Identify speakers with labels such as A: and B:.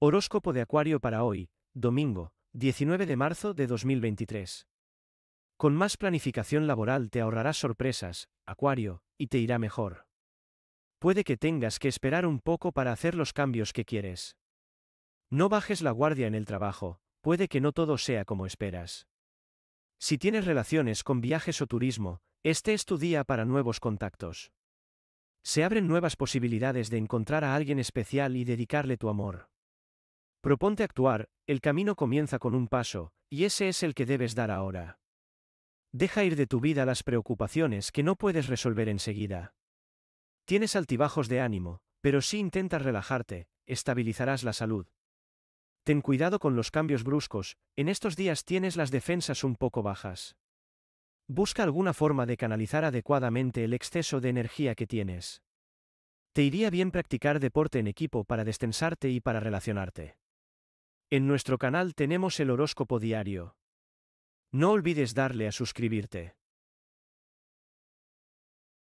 A: Horóscopo de Acuario para hoy, domingo, 19 de marzo de 2023. Con más planificación laboral te ahorrarás sorpresas, Acuario, y te irá mejor. Puede que tengas que esperar un poco para hacer los cambios que quieres. No bajes la guardia en el trabajo, puede que no todo sea como esperas. Si tienes relaciones con viajes o turismo, este es tu día para nuevos contactos. Se abren nuevas posibilidades de encontrar a alguien especial y dedicarle tu amor. Proponte actuar, el camino comienza con un paso, y ese es el que debes dar ahora. Deja ir de tu vida las preocupaciones que no puedes resolver enseguida. Tienes altibajos de ánimo, pero si intentas relajarte, estabilizarás la salud. Ten cuidado con los cambios bruscos, en estos días tienes las defensas un poco bajas. Busca alguna forma de canalizar adecuadamente el exceso de energía que tienes. Te iría bien practicar deporte en equipo para destensarte y para relacionarte. En nuestro canal tenemos el horóscopo diario. No olvides darle a suscribirte.